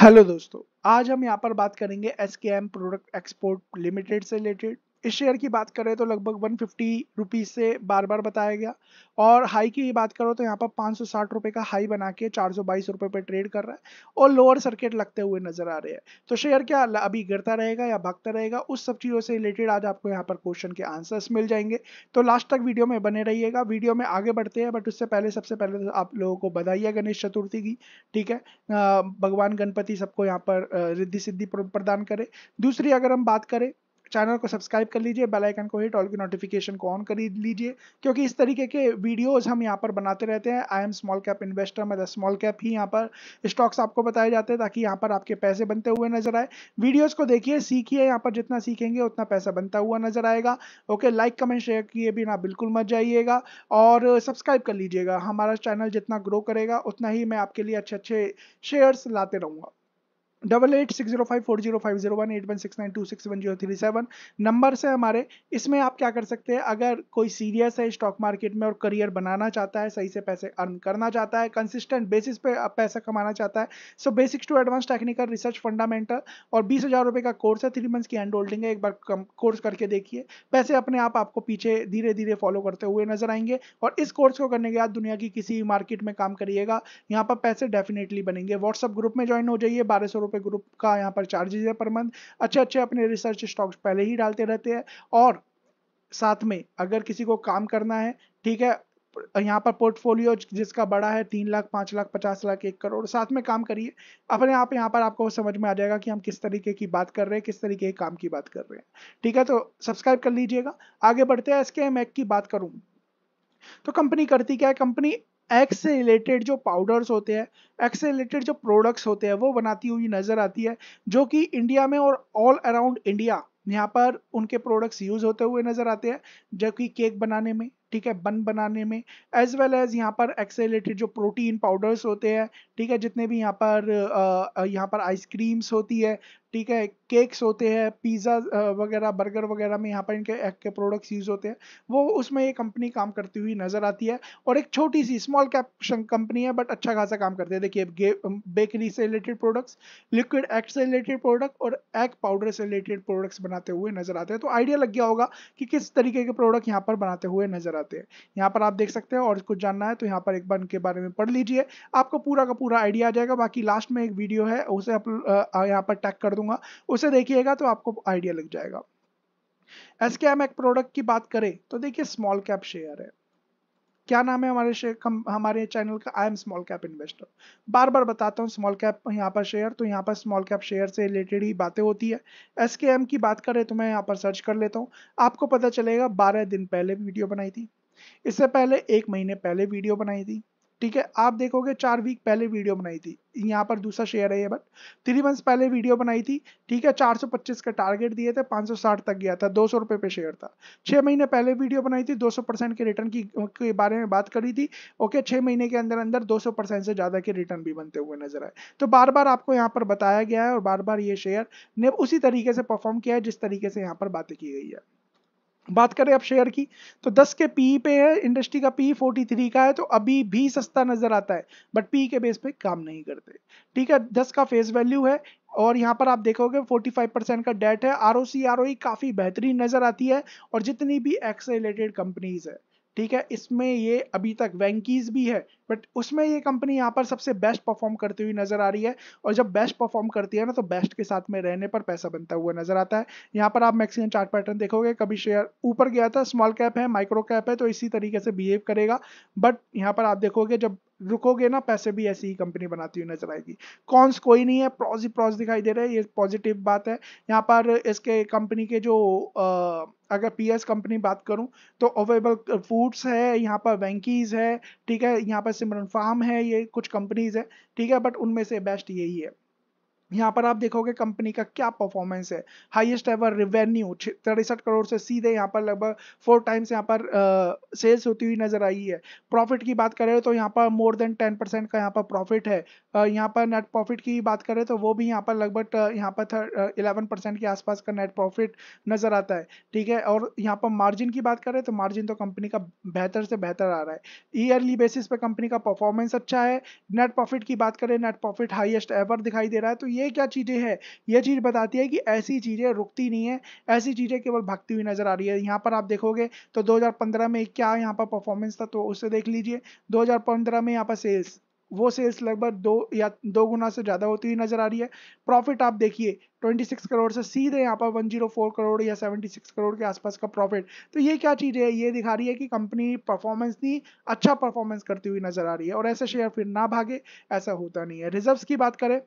hello दोस्तों आज हम यहाँ पर बात करेंगे S K M product export limited से रिलेटेड इस शेयर की बात करें तो लगभग वन फिफ्टी से बार बार बताया गया और हाई की बात करो तो यहाँ पर पाँच सौ साठ रुपये का हाई बना के चार सौ बाईस रुपये पर ट्रेड कर रहा है और लोअर सर्किट लगते हुए नजर आ रहे हैं तो शेयर क्या अभी गिरता रहेगा या भागता रहेगा उस सब चीज़ों से रिलेटेड आज आपको यहाँ पर क्वेश्चन के आंसर्स मिल जाएंगे तो लास्ट तक वीडियो में बने रहिएगा वीडियो में आगे बढ़ते हैं बट उससे पहले सबसे पहले तो आप लोगों को बधाई है गणेश चतुर्थी की ठीक है भगवान गणपति सबको यहाँ पर रिद्धि सिद्धि प्रदान करे दूसरी अगर हम बात करें चैनल को सब्सक्राइब कर लीजिए बेल आइकन को हिट ऑल की नोटिफिकेशन को ऑन कर लीजिए क्योंकि इस तरीके के वीडियोस हम यहाँ पर बनाते रहते हैं I am small cap investor मैं स्मॉल कैप ही यहाँ पर स्टॉक्स आपको बताए जाते हैं ताकि यहाँ पर आपके पैसे बनते हुए नजर आए वीडियोज़ को देखिए सीखिए यहाँ पर जितना सीखेंगे उतना पैसा बनता हुआ नजर आएगा ओके लाइक कमेंट शेयर किए बिना बिल्कुल मत जाइएगा और सब्सक्राइब कर लीजिएगा हमारा चैनल जितना ग्रो करेगा उतना ही मैं आपके लिए अच्छे अच्छे शेयर्स लाते रहूँगा double eight six zero five four zero five zero one eight one six nine two six one zero three seven number से हमारे इसमें आप क्या कर सकते हैं अगर कोई सीरियस है स्टॉक मार्केट में और करियर बनाना चाहता है सही से पैसे अर्न करना चाहता है कंसिस्टेंट बेसिस पे पैसा कमाना चाहता है so basics to advance technical research fundamental और बीस हज़ार रुपये का कोर्स है थ्री मंथ्स की हैंड होल्डिंग है एक बार कोर्स करके देखिए पैसे अपने आप आपको पीछे धीरे धीरे फॉलो करते हुए नजर आएंगे और इस कोर्स को करने के बाद दुनिया की किसी मार्केट में काम करिएगा यहाँ पर पैसे डेफिनेटली बनेंगे व्हाट्सअप ग्रुप में ज्वाइन हो जाइए बारह सौ रुपये ग्रुप का यहाँ पर चार्जेज है पर मंथ अच्छे अच्छे अपने रिसर्च स्टॉक्स पहले ही डालते रहते हैं और साथ में अगर किसी को काम करना है ठीक है यहाँ पर पोर्टफोलियो जिसका बड़ा है तीन लाख पाँच लाख पचास लाख एक करोड़ साथ में काम करिए अपने आप यहाँ पर आपको समझ में आ जाएगा कि हम किस तरीके की बात कर रहे हैं किस तरीके के काम की बात कर रहे हैं ठीक है तो सब्सक्राइब कर लीजिएगा आगे बढ़ते हैं इसके मैक की बात करूँ तो कंपनी करती क्या है कंपनी एक्स से रिलेटेड जो पाउडर्स होते हैं एक्स से रिलेटेड जो प्रोडक्ट्स होते हैं वो बनाती हुई नज़र आती है जो कि इंडिया में और ऑल अराउंड इंडिया यहाँ पर उनके प्रोडक्ट्स यूज होते हुए नज़र आते हैं जबकि केक बनाने में ठीक है बन बनाने में एज वेल एज यहाँ पर एक्सेलेटेड जो प्रोटीन पाउडर्स होते हैं ठीक है जितने भी यहाँ पर यहाँ पर आइसक्रीम्स होती है ठीक है केक्स होते हैं पिज़्ज़ा वगैरह बर्गर वगैरह में यहाँ पर इनके एग के प्रोडक्ट्स यूज़ होते हैं वो उसमें ये कंपनी काम करती हुई नज़र आती है और एक छोटी सी स्मॉल कैप कंपनी है बट अच्छा खासा काम करती है देखिए बेकरी से रिलेटेड प्रोडक्ट्स लिक्विड एग से रिलेटेड प्रोडक्ट और एग पाउडर से रिलेटेड प्रोडक्ट्स बनाते हुए नज़र आते हैं तो आइडिया लग गया होगा कि किस तरीके के प्रोडक्ट यहाँ पर बनाते हुए नज़र आते हैं यहाँ पर आप देख सकते हैं और कुछ जानना है तो यहाँ पर एक बार इनके बारे में पढ़ लीजिए आपको पूरा का पूरा आइडिया आ जाएगा बाकी लास्ट में एक वीडियो है उसे आप यहाँ पर टैक कर दो दूंगा उसे देखिएगा तो आपको आइडिया लग जाएगा एस के एम एक प्रोडक्ट की बात करें तो देखिए स्मॉल कैप शेयर है क्या नाम है हमारे शेयर हमारे चैनल का I am small cap investor बार बार बताता हूँ स्मॉल कैप यहाँ पर शेयर तो यहाँ पर स्मॉल कैप शेयर से रिलेटेड ही बातें होती है एस के एम की बात करें तो मैं यहाँ पर सर्च कर लेता हूँ आपको पता चलेगा बारह दिन पहले वीडियो बनाई थी इससे पहले एक महीने पहले वीडियो बनाई थी ठीक है आप देखोगे चार वीक पहले वीडियो बनाई थी यहाँ पर दूसरा शेयर है ये बट थ्री मंथ्स पहले वीडियो बनाई थी ठीक है 425 का टारगेट दिए थे 560 तक गया था दो सौ पे शेयर था छः महीने पहले वीडियो बनाई थी 200 परसेंट के रिटर्न की के बारे में बात करी थी ओके छः महीने के अंदर अंदर 200 परसेंट से ज़्यादा के रिटर्न भी बनते हुए नजर आए तो बार बार आपको यहाँ पर बताया गया है और बार बार ये शेयर ने उसी तरीके से परफॉर्म किया है जिस तरीके से यहाँ पर बातें की गई है बात करें अब शेयर की तो 10 के पी पे है इंडस्ट्री का पी 43 का है तो अभी भी सस्ता नजर आता है बट पी के बेस पे काम नहीं करते ठीक है 10 का फेस वैल्यू है और यहाँ पर आप देखोगे 45 परसेंट का डेट है आर ओ e काफ़ी बेहतरीन नज़र आती है और जितनी भी एक्स रिलेटेड कंपनीज है ठीक है इसमें ये अभी तक वैंकीज भी है बट उसमें ये कंपनी यहाँ पर सबसे बेस्ट परफॉर्म करती हुई नजर आ रही है और जब बेस्ट परफॉर्म करती है ना तो बेस्ट के साथ में रहने पर पैसा बनता हुआ नजर आता है यहाँ पर आप मैक्सिमम चार्ट पैटर्न देखोगे कभी शेयर ऊपर गया था स्मॉल कैप है माइक्रो कैप है तो इसी तरीके से बिहेव करेगा बट यहाँ पर आप देखोगे जब रुकोगे ना पैसे भी ऐसी ही कंपनी बनाती हुई नजर आएगी कॉन्स कोई नहीं है प्रॉज ही प्रॉज दिखाई दे रहे हैं ये पॉजिटिव बात है यहाँ पर इसके कंपनी के जो आ, अगर पीएस कंपनी बात करूँ तो अवेलेबल फूड्स है यहाँ पर वैंकीज है ठीक है यहाँ पर सिमरन फार्म है ये कुछ कंपनीज है ठीक है बट उनमें से बेस्ट यही है यहाँ पर आप देखोगे कंपनी का क्या परफॉर्मेंस है हाईएस्ट एवर रिवेन्यू तिरसठ करोड़ से सीधे यहाँ पर लगभग फोर टाइम्स यहाँ पर सेल्स होती हुई नजर आई है प्रॉफिट की बात करें तो यहाँ पर मोर देन टेन परसेंट का यहाँ पर प्रॉफिट है यहाँ पर नेट प्रॉफिट की बात करें तो वो भी यहाँ पर लगभग यहाँ पर इलेवन परसेंट के आसपास का नेट प्रॉफिट नजर आता है ठीक है और यहाँ पर मार्जिन की बात करें तो मार्जिन तो कंपनी का बेहतर से बेहतर आ रहा है ईयरली बेसिस पर कंपनी का परफॉर्मेंस अच्छा है नेट प्रॉफिट की बात करें नेट प्रॉफिट हाइएस्ट एवर दिखाई दे रहा है तो ये ये क्या चीज़ें हैं ये चीज़ बताती है कि ऐसी चीज़ें रुकती नहीं है ऐसी चीज़ें केवल भागती हुई नज़र आ रही है यहाँ पर आप देखोगे तो 2015 में क्या यहाँ पर परफॉर्मेंस था तो उसे देख लीजिए 2015 में यहाँ पर सेल्स वो सेल्स लगभग दो या दो गुना से ज़्यादा होती हुई नज़र आ रही है प्रॉफिट आप देखिए 26 करोड़ से सीधे यहाँ पर 104 करोड़ या 76 करोड़ के आसपास का प्रॉफिट तो ये क्या चीज़ है ये दिखा रही है कि कंपनी परफॉर्मेंस नहीं अच्छा परफॉर्मेंस करती हुई नज़र आ रही है और ऐसे शेयर फिर ना भागे ऐसा होता नहीं है रिजर्व्स की बात करें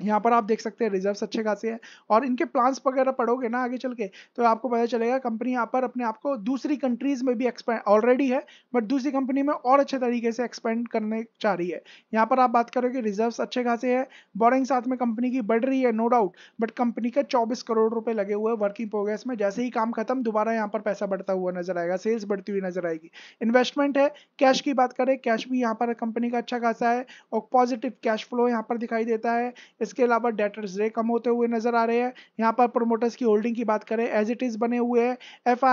यहाँ पर आप देख सकते हैं रिजर्व्स अच्छे खासे हैं और इनके प्लान्स वगैरह पढ़ोगे ना आगे चल के तो आपको पता चलेगा कंपनी यहाँ पर अपने आप को दूसरी कंट्रीज़ में भी एक्सपेंड ऑलरेडी है बट दूसरी कंपनी में और अच्छे तरीके से एक्सपेंड करने चाह रही है यहाँ पर आप बात करोगे रिजर्व्स अच्छे खासे हैं बोरिंग साथ में कंपनी की बढ़ रही है नो डाउट बट कंपनी का चौबीस करोड़ रुपये लगे हुए वर्किंग प्रोग्रेस में जैसे ही काम खत्म दोबारा यहाँ पर पैसा बढ़ता हुआ नजर आएगा सेल्स बढ़ती हुई नजर आएगी इन्वेस्टमेंट है कैश की बात करें कैश भी यहाँ पर कंपनी का अच्छा खासा है और पॉजिटिव कैश फ्लो यहाँ पर दिखाई देता है इस इसके अलावा डेटर्स रे कम होते हुए नजर आ रहे हैं यहाँ पर प्रोमोटर्स की होल्डिंग की बात करें एज इट इज बने हुए हैं एफ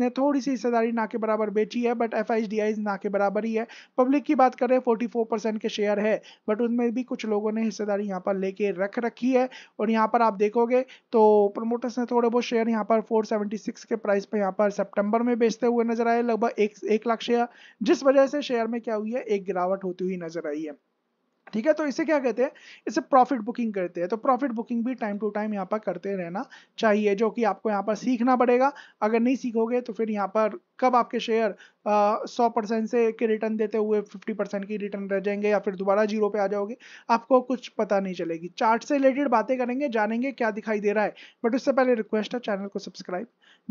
ने थोड़ी सी हिस्सेदारी ना के बराबर बेची है बट एफ आई ना के बराबर ही है पब्लिक की बात करें फोर्टी के शेयर है बट उनमें भी कुछ लोगों ने हिस्सेदारी यहाँ पर लेके रख रखी है और यहाँ पर आप देखोगे तो प्रोमोटर्स ने थोड़े बहुत शेयर यहाँ पर फोर के प्राइस पर यहाँ पर सेप्टेम्बर में बेचते हुए नजर आए लगभग एक लाख शेयर जिस वजह से शेयर में क्या हुई है एक गिरावट होती हुई नजर आई है ठीक है तो इसे क्या कहते हैं इसे प्रॉफिट बुकिंग करते हैं तो प्रॉफिट बुकिंग भी टाइम टू टाइम यहाँ पर करते रहना चाहिए जो कि आपको यहाँ पर सीखना पड़ेगा अगर नहीं सीखोगे तो फिर यहाँ पर कब आपके शेयर सौ परसेंट से के रिटर्न देते हुए फिफ्टी परसेंट की रिटर्न रह जाएंगे या फिर दोबारा जीरो पे आ जाओगे आपको कुछ पता नहीं चलेगी चार्ट से रिलेटेड बातें करेंगे जानेंगे क्या दिखाई दे रहा है बट उससे पहले रिक्वेस्ट है चैनल को सब्सक्राइब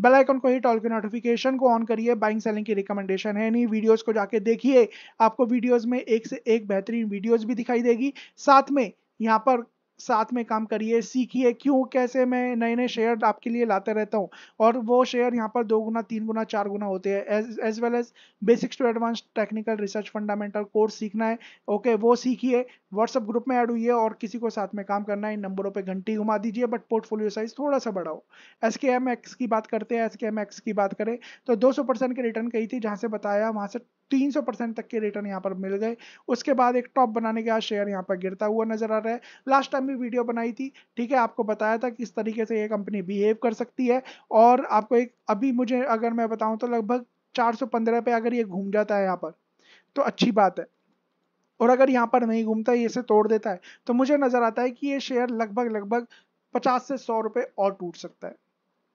बेल आइकन को हिट ऑल के नोटिफिकेशन को ऑन करिए बाइंग सेलिंग की रिकमेंडेशन है नहीं वीडियोज़ को जाके देखिए आपको वीडियोज में एक से एक बेहतरीन वीडियोज भी दिखाई देगी साथ में यहाँ पर साथ में काम करिए सीखिए क्यों कैसे मैं नए नए शेयर आपके लिए लाते रहता हूँ और वो शेयर यहाँ पर दो गुना तीन गुना चार गुना होते हैं as well as basics to advance technical research fundamental course सीखना है ओके वो सीखिए व्हाट्सअप ग्रुप में ऐड हुई है और किसी को साथ में काम करना है इन नंबरों पर घंटी घुमा दीजिए बट पोर्टफोलियो साइज थोड़ा सा बढ़ाओ एस के एम एक्स की बात करते हैं एस के एम एक्स की बात करें तो दो सौ परसेंट की रिटर्न कही थी जहाँ से बताया वहाँ से 300 परसेंट तक के रिटर्न यहाँ पर मिल गए उसके बाद एक टॉप बनाने के बाद शेयर यहाँ पर गिरता हुआ नजर आ रहा है लास्ट टाइम भी वीडियो बनाई थी ठीक है आपको बताया था कि इस तरीके से ये कंपनी बिहेव कर सकती है और आपको एक अभी मुझे अगर मैं बताऊँ तो लगभग चार पे अगर ये घूम जाता है यहाँ पर तो अच्छी बात है और अगर यहाँ पर नहीं घूमता ये इसे तोड़ देता है तो मुझे नज़र आता है कि ये शेयर लगभग लगभग पचास से सौ रुपये और टूट सकता है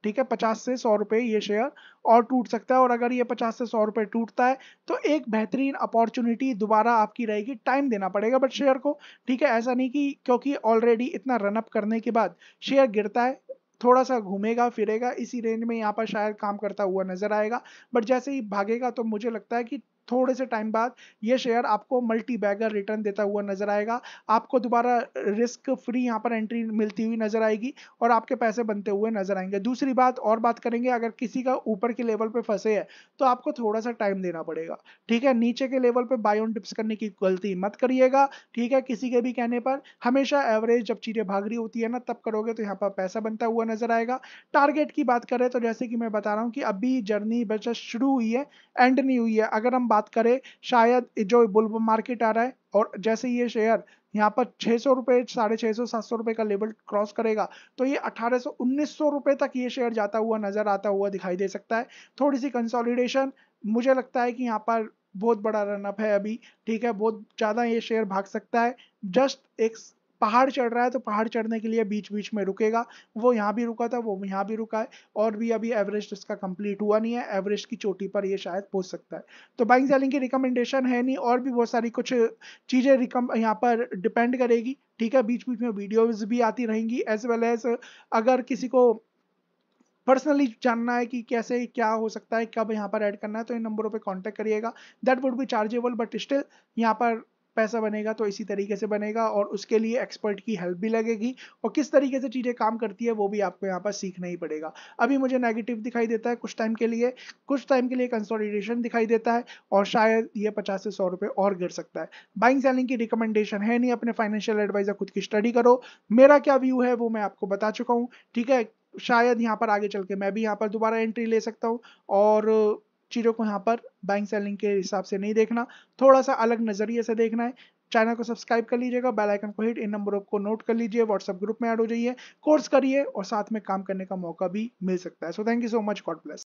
ठीक है पचास से सौ रुपये ये शेयर और टूट सकता है और अगर ये पचास से सौ रुपये टूटता है तो एक बेहतरीन अपॉर्चुनिटी दोबारा आपकी रहेगी टाइम देना पड़ेगा बट शेयर को ठीक है ऐसा नहीं कि क्योंकि ऑलरेडी इतना रनअप करने के बाद शेयर गिरता है थोड़ा सा घूमेगा फिरेगा इसी रेंज में यहाँ पर शायद काम करता हुआ नजर आएगा बट जैसे ही भागेगा तो मुझे लगता है कि थोड़े से टाइम बाद ये शेयर आपको मल्टी बैगर रिटर्न देता हुआ नजर आएगा आपको दोबारा रिस्क फ्री यहाँ पर एंट्री मिलती हुई नजर आएगी और आपके पैसे बनते हुए नजर आएंगे दूसरी बात और बात करेंगे अगर किसी का ऊपर के लेवल पे फंसे है तो आपको थोड़ा सा टाइम देना पड़ेगा ठीक है नीचे के लेवल पे बाय ऑन डिप्स करने की गलती मत करिएगा ठीक है किसी के भी कहने पर हमेशा एवरेज जब चीजें भाग रही होती है ना तब करोगे तो यहाँ पर पैसा बनता हुआ नजर आएगा टारगेट की बात करें तो जैसे कि मैं बता रहा हूँ कि अभी जर्नी बचत शुरू हुई है एंड नहीं हुई है अगर हम बात करें शायद जो बुल मार्केट आ रहा है और जैसे ये शेयर यहाँ पर छः सौ रुपये साढ़े छः सौ सात सौ रुपये का लेवल क्रॉस करेगा तो ये अठारह सौ उन्नीस सौ रुपये तक ये शेयर जाता हुआ नज़र आता हुआ दिखाई दे सकता है थोड़ी सी कंसोलिडेशन मुझे लगता है कि यहाँ पर बहुत बड़ा रनअप है अभी ठीक है बहुत ज़्यादा ये शेयर भाग सकता है जस्ट एक पहाड़ चढ़ रहा है तो पहाड़ चढ़ने के लिए बीच बीच में रुकेगा वो यहाँ भी रुका था वो यहाँ भी रुका है और भी अभी एवरेस्ट इसका कंप्लीट हुआ नहीं है एवरेस्ट की चोटी पर ये शायद पहुँच सकता है तो बाइंग सेलिंग की रिकमेंडेशन है नहीं और भी बहुत सारी कुछ चीज़ें रिकम यहाँ पर डिपेंड करेगी ठीक है बीच बीच में वीडियोज भी आती रहेंगी एज वेल एज अगर किसी को पर्सनली जानना है कि कैसे क्या हो सकता है कब यहाँ पर ऐड करना है तो इन नंबरों पे कांटेक्ट करिएगा that would be chargeable but still यहाँ पर पैसा बनेगा तो इसी तरीके से बनेगा और उसके लिए एक्सपर्ट की हेल्प भी लगेगी और किस तरीके से चीज़ें काम करती है वो भी आपको यहाँ पर सीखना ही पड़ेगा अभी मुझे नेगेटिव दिखाई देता है कुछ टाइम के लिए कुछ टाइम के लिए कंसोलिडेशन दिखाई देता है और शायद ये पचास से सौ रुपये और गिर सकता है बाइंग सेलिंग की रिकमेंडेशन है नहीं अपने फाइनेंशियल एडवाइजर खुद की स्टडी करो मेरा क्या व्यू है वो मैं आपको बता चुका हूँ ठीक है शायद यहाँ पर आगे चल के मैं भी यहाँ पर दोबारा एंट्री ले सकता हूँ और चीज़ों को यहाँ पर बैंक सेलिंग के हिसाब से नहीं देखना थोड़ा सा अलग नज़रिए से देखना है चैनल को सब्सक्राइब कर लीजिएगा बेल आइकन को हिट इन नंबरों को नोट कर लीजिए व्हाट्सएप ग्रुप में ऐड हो जाइए कोर्स करिए और साथ में काम करने का मौका भी मिल सकता है so thank you so much God bless